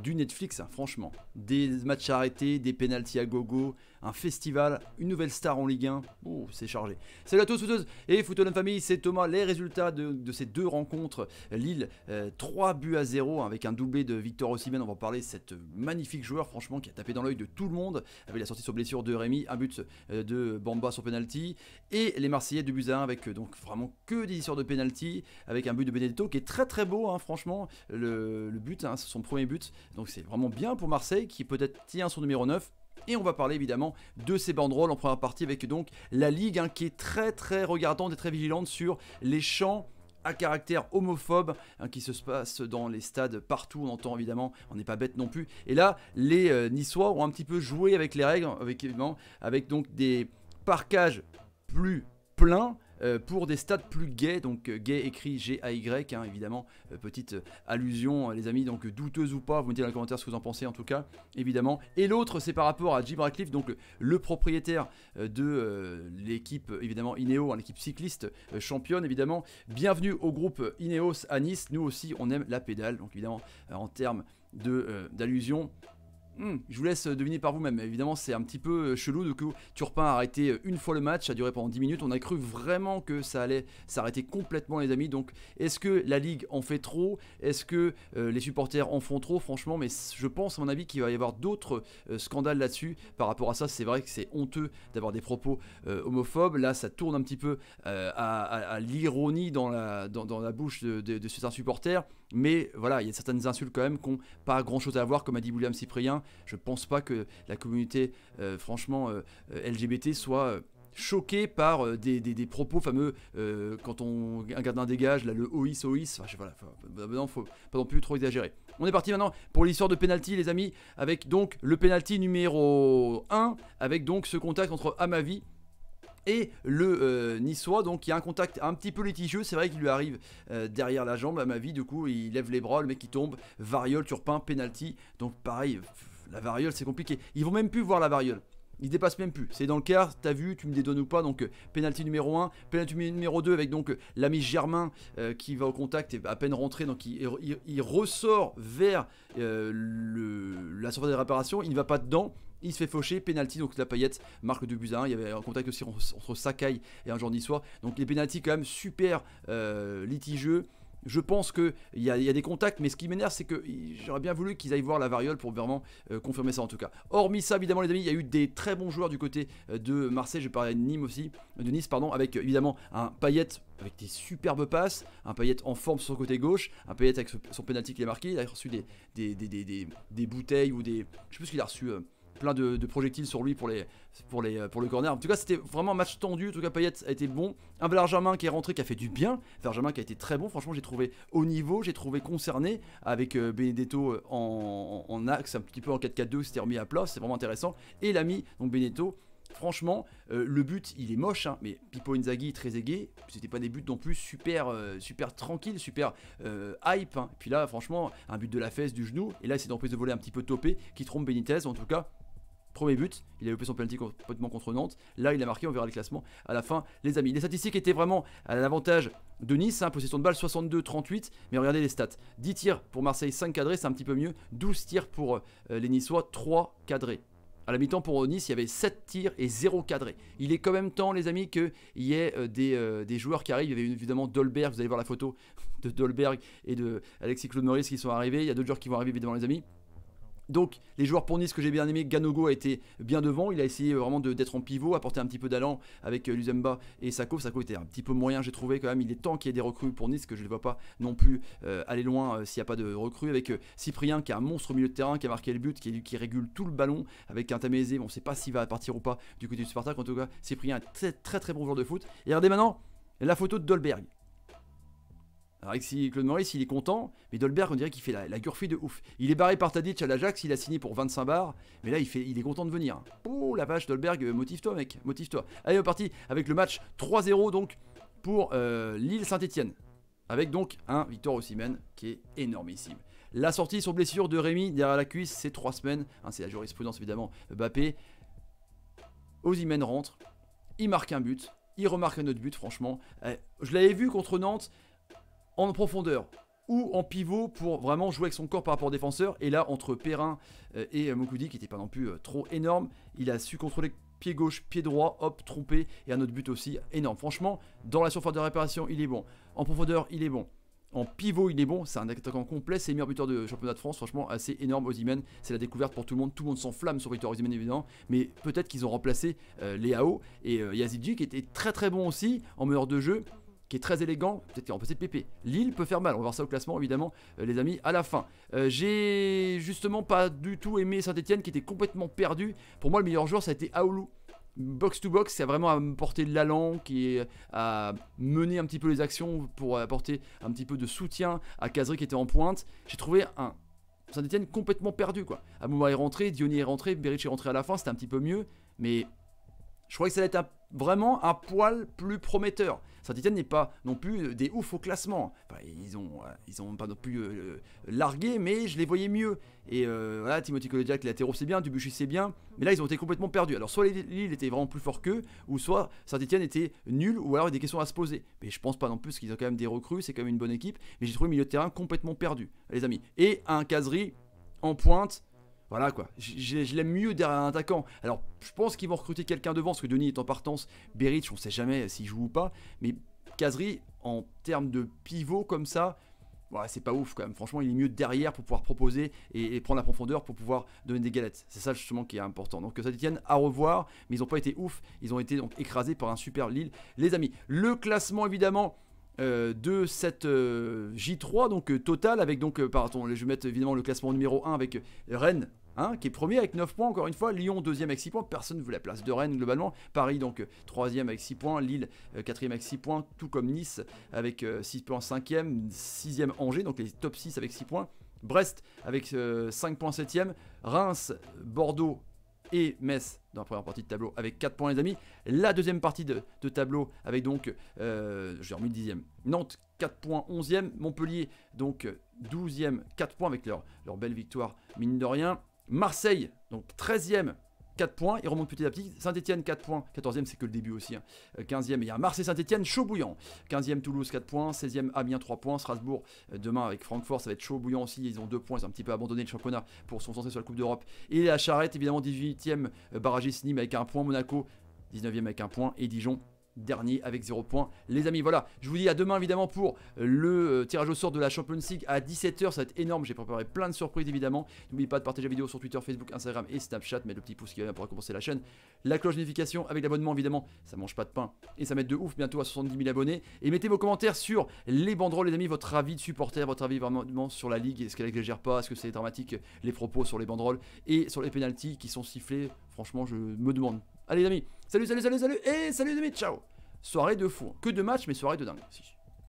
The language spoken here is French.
du Netflix, franchement. Des matchs arrêtés, des pénalties à gogo, un festival, une nouvelle star en Ligue 1. c'est chargé. Salut à tous, et la famille, c'est Thomas. Les résultats de, ces deux rencontres. Lille, 3 euh, buts à 0 avec un doublé de Victor Osimhen. On va parler de cette magnifique joueur, franchement, qui a tapé dans l'œil de tout le monde avec la sortie sur blessure de Rémi, un but euh, de Bamba sur penalty. Et les Marseillais de buts à 1 avec euh, donc vraiment que des histoires de penalty avec un but de Benedetto qui est très très beau, hein, franchement. Le, but, c'est hein, son premier but donc c'est vraiment bien pour Marseille qui peut-être tient son numéro 9 et on va parler évidemment de ces banderoles en première partie avec donc la Ligue hein, qui est très très regardante et très vigilante sur les champs à caractère homophobe hein, qui se passent dans les stades partout. On entend évidemment, on n'est pas bête non plus. Et là, les euh, Niçois ont un petit peu joué avec les règles, avec, avec donc des parcages plus pleins euh, pour des stades plus gays, donc euh, gay écrit G-A-Y, hein, évidemment, euh, petite allusion, les amis, donc douteuse ou pas, vous me dites dans les commentaires ce que vous en pensez en tout cas, évidemment. Et l'autre, c'est par rapport à Jim Ratcliffe, donc le propriétaire de l'équipe, évidemment, Ineos, hein, l'équipe cycliste championne, évidemment. Bienvenue au groupe Ineos à Nice, nous aussi, on aime la pédale, donc évidemment, en termes d'allusion. Hmm. je vous laisse euh, deviner par vous-même. Évidemment, c'est un petit peu euh, chelou. de coup, Turpin a arrêté euh, une fois le match. Ça a duré pendant 10 minutes. On a cru vraiment que ça allait s'arrêter complètement, les amis. Donc, est-ce que la Ligue en fait trop Est-ce que les supporters en font trop Franchement, mais je pense, à mon avis, qu'il va y avoir d'autres scandales là-dessus. Par rapport à ça, c'est vrai que c'est honteux d'avoir des propos homophobes. Là, ça tourne un petit peu à, l'ironie dans la, bouche de certains supporters. Mais voilà, il y a certaines insultes quand même qui n'ont pas grand chose à voir, comme a dit William Cyprien. Je ne pense pas que la communauté, euh, franchement, euh, euh, LGBT soit. choquée par des, propos fameux quand on un gardien dégage là le ois ois enfin voilà bah, bah, bah, ne faut pas non plus trop exagérer on est parti maintenant pour l'histoire de penalty les amis avec donc le penalty numéro 1 avec donc ce contact entre Amavi et le euh, niçois, donc, y a un contact un petit peu litigieux, c'est vrai qu'il lui arrive euh, derrière la jambe à ma vie, du coup, il lève les bras, le mec qui tombe, variole, Turpin, penalty, donc pareil, la variole, c'est compliqué. Ils vont même plus voir la variole. Il dépasse même plus. C'est dans le quart, t'as vu, tu me dédonnes ou pas. Donc, euh, pénalty numéro 1, Pénalty numéro 2 avec donc l'ami Germain qui va au contact et à peine rentré. Donc, il, ressort vers la surface de réparation. Il ne va pas dedans. Il se fait faucher, penalty, donc la paillette marque 2 buts Il y avait un contact aussi entre Sakai et un jour Soir. Donc les pénaltys quand même super euh, litigieux. Je pense qu'il y, a, y a des contacts, mais ce qui m'énerve, c'est que j'aurais bien voulu qu'ils aillent voir la variole pour vraiment euh, confirmer ça en tout cas. Hormis ça, évidemment, les amis, il y a eu des très bons joueurs du côté euh, de Marseille. Je parlais de Nîmes aussi, de Nice, pardon, avec évidemment un paillette avec des superbes passes, un paillette en forme sur son côté gauche, un paillette avec son pénalty qui est marqué, il a reçu des, des, bouteilles ou des... Je sais plus ce qu'il a reçu plein de, projectiles sur lui pour, les, pour, les, pour le corner. En tout cas, c'était vraiment un match tendu. En tout cas, Payet a été bon. Un Benjamin qui est rentré, qui a fait du bien. Benjamin qui a été très bon. Franchement, j'ai trouvé au niveau, j'ai trouvé concerné avec euh, Benedetto euh, en, axe, un petit peu en 4-4-2. C'était remis à plat, c'est vraiment intéressant. Et l'ami, donc Benedetto. Franchement, euh, le but, il est moche, hein, mais Pipo Inzaghi, très aigué, c'était pas des buts non plus super, super tranquille, super hype. Hein. puis là, franchement, un but de la fesse, du genou, et là, c'est en plus de voler un petit peu topé qui trompe Benitez, en tout cas. Premier but, il a loupé son penalty complètement contre Nantes. Là, il a marqué, on verra le classement à la fin, les amis. Les statistiques étaient vraiment à l'avantage de Nice, hein, possession de balle 62-38, mais regardez les stats. 10 tirs pour Marseille, 5 cadrés, c'est un petit peu mieux. 12 tirs pour euh, les Niçois, 3 cadrés. À la mi-temps pour Nice, il y avait 7 tirs et 0 cadrés Il est quand même temps, les amis, qu'il y ait euh, euh, des, joueurs qui arrivent. Il y avait évidemment Dolberg, vous allez voir la photo de Dolberg et de Alexis Claude Maurice qui sont arrivés. Il y a d'autres joueurs qui vont arriver, évidemment, les amis. Donc les joueurs pour Nice que j'ai bien aimé, Ganogo a été bien devant, il a essayé euh, vraiment d'être en pivot, apporter un petit peu d'allant avec euh, Luzemba et Sako. Sako était un petit peu moyen j'ai trouvé quand même, il est temps qu'il y ait des recrues pour Nice que je ne vois pas non plus euh, aller loin s'il n'y a pas de recrues avec Cyprien qui est un monstre au milieu de terrain, qui a marqué le but, qui, qui régule tout le ballon avec un Tamézé, on ne sait pas s'il va partir ou pas du côté du Spartak, en tout cas Cyprien est très très très bon joueur de foot. Et regardez maintenant la photo de Dolberg. Alors Claude Maurice, il est content, mais Dolberg, on dirait qu'il fait la, la de ouf. Il est barré par Tadic à l'Ajax, il a signé pour 25 bars, mais là, il, fait, il est content de venir. Oh la vache, Dolberg, euh, motive-toi, mec, motive-toi. Allez, on est parti avec le match 3-0 donc pour l'île euh, Lille Saint-Etienne. Avec donc un Victor Osimhen qui est énormissime. La sortie sur blessure de Rémi derrière la cuisse, c'est 3 semaines. Hein, c'est la jurisprudence évidemment. Bappé. Osimhen rentre, il marque un but, il remarque un autre but, franchement. Euh, je l'avais vu contre Nantes, en profondeur ou en pivot pour vraiment jouer avec son corps par rapport au défenseur. Et là, entre Perrin euh, et euh, Mokoudi qui n'était pas non plus euh, trop énorme, il a su contrôler pied gauche, pied droit, hop, tromper. et un autre but aussi énorme. Franchement, dans la surface de réparation, il est bon. En profondeur, il est bon. En pivot, il est bon, c'est un attaquant complet, c'est le meilleur buteur de championnat de France, franchement assez énorme Ozymane, c'est la découverte pour tout le monde, tout le monde s'enflamme sur Victor Ozymen évidemment, mais peut-être qu'ils ont remplacé Léao et Yazidji qui était très très bon aussi en meilleur de jeu, qui est très élégant. Peut-être en de pépé. Lille peut faire mal. On va voir ça au classement, évidemment, euh, les amis, à la fin. Euh, j'ai justement pas du tout aimé Saint-Etienne, qui était complètement perdu. Pour moi, le meilleur joueur, ça a été Aoulou box to box, c'est vraiment à porter de l'allant, qui a mené un petit peu les actions pour apporter un petit peu de soutien à Kazri qui était en pointe. J'ai trouvé un Saint-Etienne complètement perdu quoi. Amouma est rentré, Diony est rentré, Beric est rentré à la fin, c'était un petit peu mieux, mais je croyais que ça allait être vraiment un poil plus prometteur. Saint-Etienne n'est pas non plus euh, des ouf au classement. ils n'ont euh, pas non plus euh, largué, mais je les voyais mieux. Et voilà, Timothy Colodiac, latéraux c'est bien, Dubuchy c'est bien, mais là ils ont été complètement perdus. Alors soit Lille était vraiment plus fort qu'eux, ou soit Saint-Etienne était nul, ou alors il y a des questions à se poser. Mais je pense pas non plus qu'ils ont quand même des recrues, c'est quand même une bonne équipe, mais j'ai trouvé le milieu de terrain complètement perdu, les amis. Et un caserie en pointe, voilà quoi, je, l'aime mieux derrière un attaquant. Alors, je pense qu'ils vont recruter quelqu'un devant, parce que Denis est en partance. Beric, on sait jamais s'il joue ou pas. Mais Kazri, en termes de pivot comme ça, c'est pas ouf quand même. Franchement, il est mieux derrière pour pouvoir proposer et, prendre la profondeur pour pouvoir donner des galettes. C'est ça justement qui est important. Donc ça tienne, à revoir, mais ils n'ont pas été ouf. Ils ont été donc écrasés par un super Lille. Les amis, le classement évidemment. Euh, de cette euh, J3 donc euh, total avec donc pardon je vais mettre évidemment le classement numéro 1 avec Rennes Hein, qui est premier avec 9 points, encore une fois. Lyon, deuxième avec 6 points. Personne ne veut la place de Rennes, globalement. Paris, donc, troisième avec 6 points. Lille, euh, quatrième avec 6 points. Tout comme Nice, avec 6 euh, points, cinquième. Sixième, Angers, donc les top 6 avec 6 points. Brest avec 5 euh, points septième Reims, Bordeaux et Metz dans la première partie de tableau avec 4 points les amis. La deuxième partie de, tableau avec donc, Je j'ai remis dixième, Nantes 4 points 11 Montpellier donc 12ème 4 points avec leur, leur belle victoire mine de rien. Marseille, donc 13e, 4 points, il remonte petit à petit. Saint-Etienne, 4 points. 14e, c'est que le début aussi. 15e, hein. euh, il y a Marseille-Saint-Etienne, chaud bouillant. 15e, Toulouse, 4 points. 16e, Amiens, 3 points. Strasbourg, euh, demain avec Francfort, ça va être chaud bouillant aussi. Ils ont 2 points, ils ont un petit peu abandonné le championnat pour son sur la Coupe d'Europe. Et la Charrette, évidemment, 18e, euh, Barragis, Nîmes avec 1 point. Monaco, 19e avec 1 point. Et Dijon, dernier avec 0 points les amis voilà je vous dis à demain évidemment pour le euh, tirage au sort de la Champions League à 17h ça va être énorme j'ai préparé plein de surprises évidemment n'oubliez pas de partager la vidéo sur Twitter Facebook Instagram et Snapchat mettre le petit pouce qui va pour récompenser la chaîne la cloche de notification avec l'abonnement évidemment ça mange pas de pain et ça met de ouf bientôt à 70 000 abonnés et mettez vos commentaires sur les banderoles les amis votre avis de supporter votre avis vraiment sur la ligue est-ce qu'elle exagère pas est-ce que c'est dramatique les propos sur les banderoles et sur les pénalties qui sont sifflés franchement je me demande allez les amis Salut, salut, salut, salut, et salut les amis, ciao Soirée de fou. Que de matchs, mais soirée de dingue.